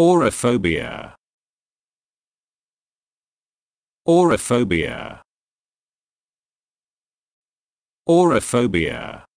Orophobia. Orophobia. Orophobia.